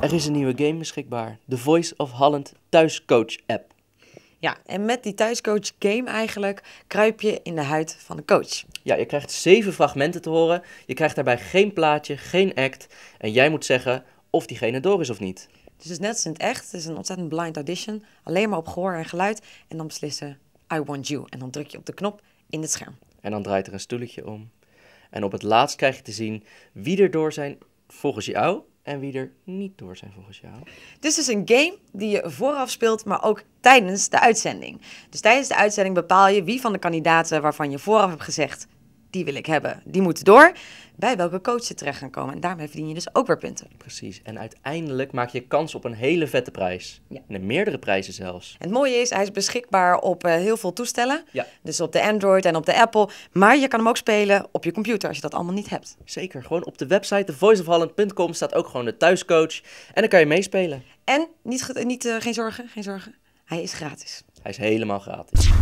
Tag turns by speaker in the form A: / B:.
A: Er is een nieuwe game beschikbaar, de Voice of Holland Thuiscoach app. Ja, en met die thuiscoach game eigenlijk kruip je in de huid van de coach. Ja, je krijgt zeven fragmenten te horen. Je krijgt daarbij geen plaatje, geen act. En jij moet zeggen of diegene door is of niet.
B: Dus het is net als in het echt. Het is een ontzettend blind audition. Alleen maar op gehoor en geluid. En dan beslissen, I
A: want you. En dan druk je op de knop in het scherm. En dan draait er een stoeltje om. En op het laatst krijg je te zien wie er door zijn volgens jou en wie er niet door zijn volgens jou.
B: Dus is een game die je vooraf speelt, maar ook tijdens de uitzending. Dus tijdens de uitzending bepaal je wie van de kandidaten waarvan je vooraf hebt gezegd die wil ik hebben, die moet door.
A: Bij welke coach ze terecht gaan komen. En daarmee verdien je dus ook weer punten. Precies. En uiteindelijk maak je kans op een hele vette prijs. Ja. En meerdere prijzen zelfs. het mooie is, hij is beschikbaar op eh, heel veel toestellen. Ja.
B: Dus op de Android en op de Apple. Maar je kan hem ook spelen op je computer als je dat allemaal niet
A: hebt. Zeker. Gewoon op de website thevoiceofholland.com staat ook gewoon de thuiscoach. En dan kan je meespelen.
B: En niet, niet, eh, geen zorgen, geen zorgen.
A: Hij is gratis. Hij is helemaal gratis.